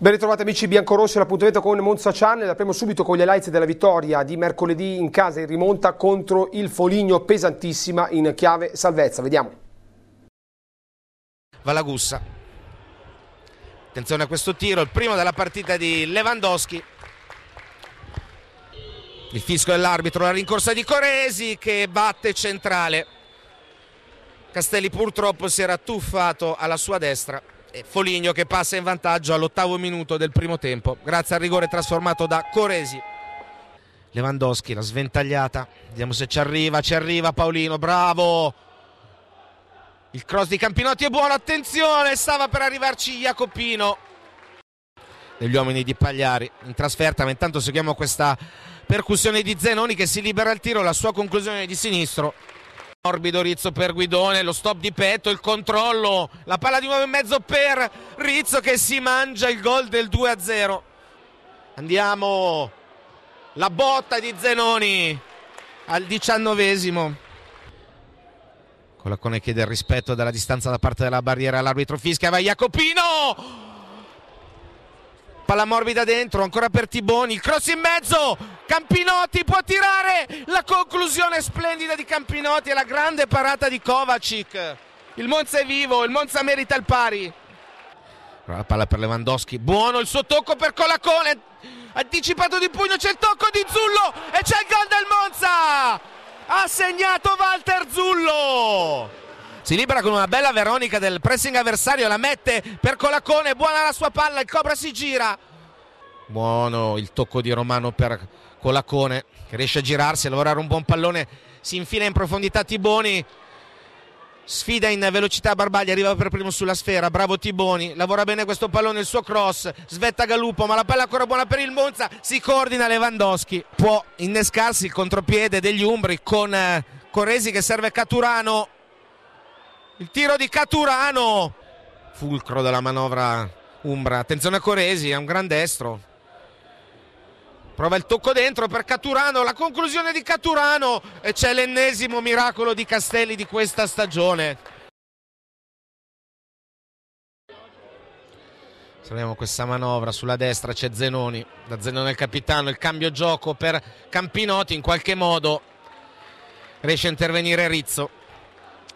Ben ritrovati amici biancorossi all'appuntamento con Monza Channel, apriamo subito con gli highlights della vittoria di mercoledì in casa in rimonta contro il Foligno pesantissima in chiave salvezza, vediamo. Valagussa, attenzione a questo tiro, il primo della partita di Lewandowski, il fisco dell'arbitro, la rincorsa di Coresi che batte centrale, Castelli purtroppo si era tuffato alla sua destra. Eh, Foligno che passa in vantaggio all'ottavo minuto del primo tempo grazie al rigore trasformato da Coresi Lewandowski la sventagliata vediamo se ci arriva ci arriva Paolino bravo il cross di Campinotti è buono attenzione stava per arrivarci Jacopino degli uomini di Pagliari in trasferta ma intanto seguiamo questa percussione di Zenoni che si libera il tiro la sua conclusione di sinistro Morbido Rizzo per Guidone, lo stop di petto, il controllo, la palla di nuovo in mezzo per Rizzo che si mangia il gol del 2-0. Andiamo, la botta di Zenoni al diciannovesimo. Colacone chiede il rispetto della distanza da parte della barriera all'arbitro fischia, vai Jacopino! palla morbida dentro, ancora per Tiboni, il cross in mezzo, Campinotti può tirare, la conclusione splendida di Campinotti e la grande parata di Kovacic. Il Monza è vivo, il Monza merita il pari. La palla per Lewandowski, buono il suo tocco per Colacone, anticipato di pugno, c'è il tocco di Zullo e c'è il gol del Monza! Ha segnato Walter Zullo! si libera con una bella Veronica del pressing avversario, la mette per Colacone, buona la sua palla, il Cobra si gira. Buono il tocco di Romano per Colacone che riesce a girarsi, a lavorare un buon pallone, si infila in profondità Tiboni. Sfida in velocità Barbaglia, arriva per primo sulla sfera, bravo Tiboni, lavora bene questo pallone, il suo cross, svetta Galuppo, ma la palla ancora buona per il Monza, si coordina Lewandowski, può innescarsi il contropiede degli Umbri con eh, Corresi che serve Caturano, il tiro di Caturano fulcro della manovra Umbra attenzione a Coresi è un gran destro prova il tocco dentro per Caturano la conclusione di Caturano e c'è l'ennesimo miracolo di Castelli di questa stagione Troviamo questa manovra sulla destra c'è Zenoni, da Zenone il capitano, il cambio gioco per Campinotti in qualche modo riesce a intervenire Rizzo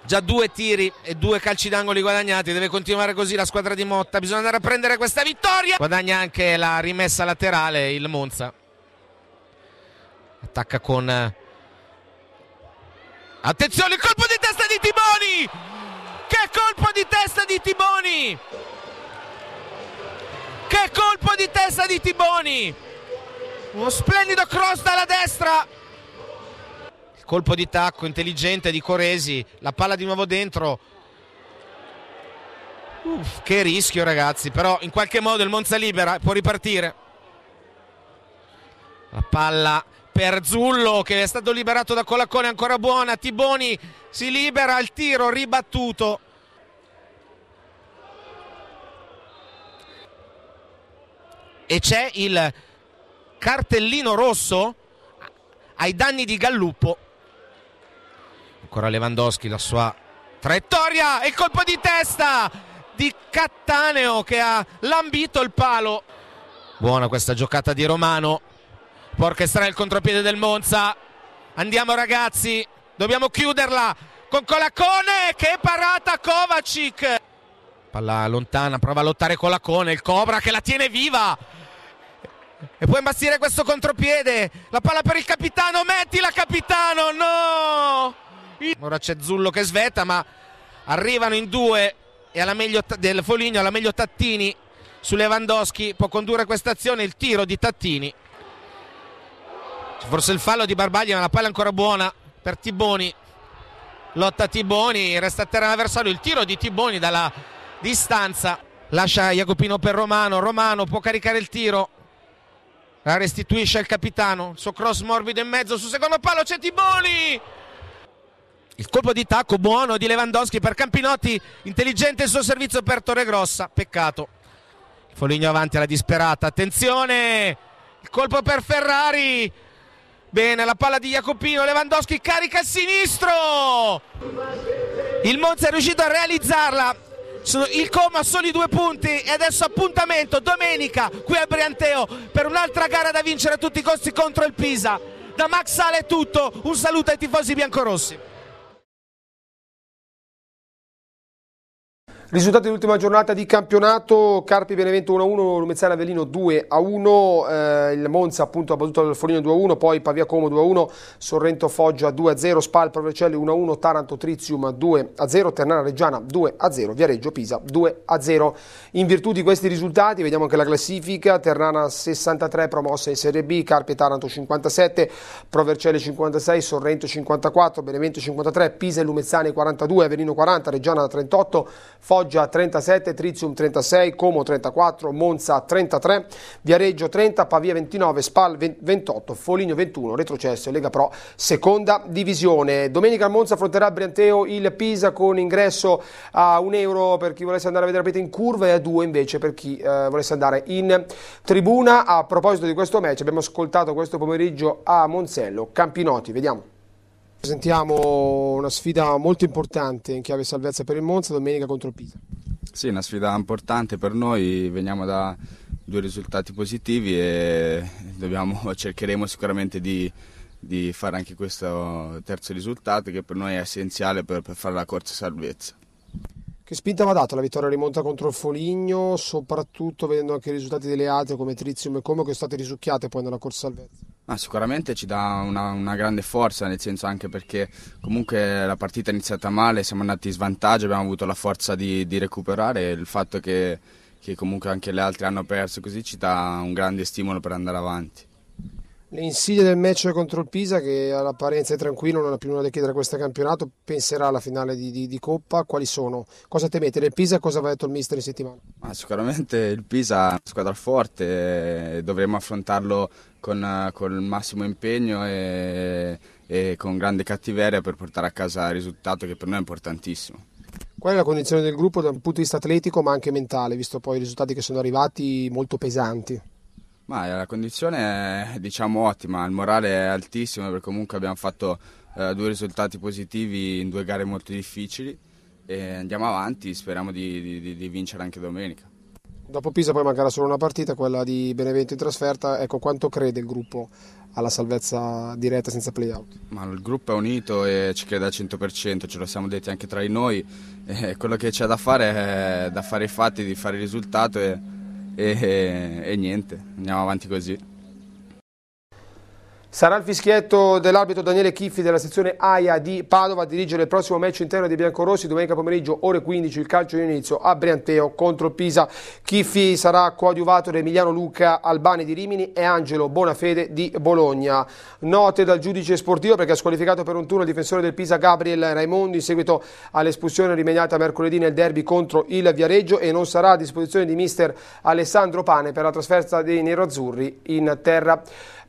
già due tiri e due calci d'angoli guadagnati, deve continuare così la squadra di Motta, bisogna andare a prendere questa vittoria, guadagna anche la rimessa laterale il Monza, attacca con... Eh, attenzione, il colpo di testa di Timoni! Che colpo di testa di Timoni! Che colpo di testa di Timoni! Uno splendido cross dalla destra! colpo di tacco intelligente di Coresi, la palla di nuovo dentro. Uff, che rischio ragazzi, però in qualche modo il Monza libera, può ripartire. La palla per Zullo che è stato liberato da Colaccone, ancora buona, Tiboni si libera, il tiro ribattuto. E c'è il cartellino rosso ai danni di Galluppo ancora Lewandowski, la sua traiettoria e colpo di testa di Cattaneo che ha lambito il palo. Buona questa giocata di Romano. Porca strana il contropiede del Monza. Andiamo ragazzi, dobbiamo chiuderla con Colacone che parata Kovacic. Palla lontana, prova a lottare Colacone, il Cobra che la tiene viva. E può imbastire questo contropiede. La palla per il capitano, mettila capitano, no! Ora c'è Zullo che svetta, ma arrivano in due e alla meglio del Foligno, alla meglio Tattini su Lewandowski, può condurre questa azione il tiro di Tattini. Forse il fallo di Barbaglia, ma la palla è ancora buona per Tiboni. Lotta Tiboni, resta a terra l'avversario, il tiro di Tiboni dalla distanza. Lascia Jacopino per Romano, Romano può caricare il tiro. La restituisce al capitano, il suo cross morbido in mezzo sul secondo palo c'è Tiboni! Il colpo di tacco buono di Lewandowski per Campinotti, intelligente il suo servizio per Torregrossa, peccato. Foligno avanti alla disperata, attenzione, il colpo per Ferrari, bene la palla di Jacopino, Lewandowski carica il sinistro, il Monza è riuscito a realizzarla, il coma solo i due punti e adesso appuntamento domenica qui a Brianteo per un'altra gara da vincere a tutti i costi contro il Pisa. Da Max Sale è tutto, un saluto ai tifosi biancorossi. Risultati dell'ultima giornata di campionato, Carpi Benevento 1-1, Lumezzana Velino 2-1, eh, il Monza appunto ha battuto il Forino 2-1, poi Pavia Como 2-1, Sorrento Foggia 2-0, Spal Provercelli 1-1, Taranto Trizium 2-0, Ternana Reggiana 2-0, Viareggio Pisa 2-0. In virtù di questi risultati vediamo anche la classifica, Ternana 63 promossa in Serie B, Carpi Taranto 57, Provercelli 56, Sorrento 54, Benevento 53, Pisa e Lumezzane 42, Velino 40, Reggiana 38, Foggia Foggia 37, Trizium 36, Como 34, Monza 33, Viareggio 30, Pavia 29, Spal 28, Foligno 21, retrocesso e Lega Pro seconda divisione. Domenica Monza affronterà Brianteo il Pisa con ingresso a 1 euro per chi volesse andare a vedere la in curva e a 2 invece per chi eh, volesse andare in tribuna. A proposito di questo match abbiamo ascoltato questo pomeriggio a Monzello Campinotti, vediamo. Presentiamo una sfida molto importante in chiave salvezza per il Monza domenica contro il Pisa. Sì, una sfida importante per noi, veniamo da due risultati positivi e dobbiamo, cercheremo sicuramente di, di, fare anche questo terzo risultato che per noi è essenziale per, per fare la corsa salvezza. Che spinta va data la vittoria rimonta contro il Foligno, soprattutto vedendo anche i risultati delle altre come Trizium e Como che sono state risucchiate poi nella corsa salvezza? Ah, sicuramente ci dà una, una, grande forza, nel senso anche perché comunque la partita è iniziata male, siamo andati in svantaggio, abbiamo avuto la forza di, di recuperare e il fatto che, che comunque anche le altre hanno perso così ci dà un grande stimolo per andare avanti le insidie del match contro il Pisa che all'apparenza è tranquillo, non ha più nulla da chiedere a questo campionato, penserà alla finale di, di, di Coppa, quali sono? Cosa temete del Pisa e cosa va detto il mister in settimana? Ma sicuramente il Pisa è una squadra forte, eh, dovremo affrontarlo con, eh, con il massimo impegno e, e con grande cattiveria per portare a casa il risultato che per noi è importantissimo. Qual è la condizione del gruppo dal punto di vista atletico ma anche mentale, visto poi i risultati che sono arrivati molto pesanti? Ma eh, la condizione è diciamo ottima, il morale è altissimo perché comunque abbiamo fatto eh, due risultati positivi in due gare molto difficili e andiamo avanti, speriamo di, di, di vincere anche domenica. Dopo Pisa poi mancherà solo una partita, quella di Benevento in trasferta, ecco quanto crede il gruppo alla salvezza diretta senza playout? Ma il gruppo è unito e ci crede al 100%, ce lo siamo detti anche tra di noi, e eh, quello che c'è da fare è da fare i fatti, di fare il risultato e e, e niente, andiamo avanti così. Sarà il fischietto dell'arbitro Daniele Chiffi della sezione AIA di Padova a dirigere il prossimo match interno dei biancorossi domenica pomeriggio ore 15 il calcio di inizio a Brianteo contro Pisa. Chiffi sarà coadiuvato da Emiliano Luca Albani di Rimini e Angelo Bonafede di Bologna. Note dal giudice sportivo perché ha squalificato per un turno il difensore del Pisa Gabriel Raimondi in seguito all'espulsione rimediata mercoledì nel derby contro il Viareggio e non sarà a disposizione di mister Alessandro Pane per la trasferta dei neroazzurri in terra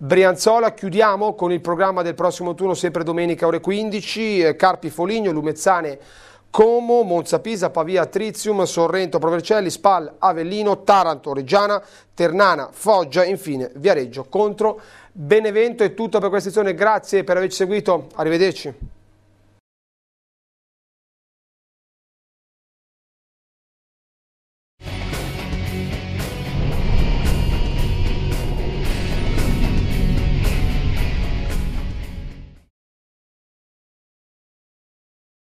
Brianzola, chiudiamo con il programma del prossimo turno, sempre domenica ore 15, eh, Carpi Foligno, Lumezzane Como, Monza Pisa, Pavia Trizium, Sorrento Provercelli, Spal, Avellino, Taranto, Reggiana, Ternana, Foggia, infine Viareggio contro Benevento. È tutto per questa edizione, grazie per averci seguito, arrivederci.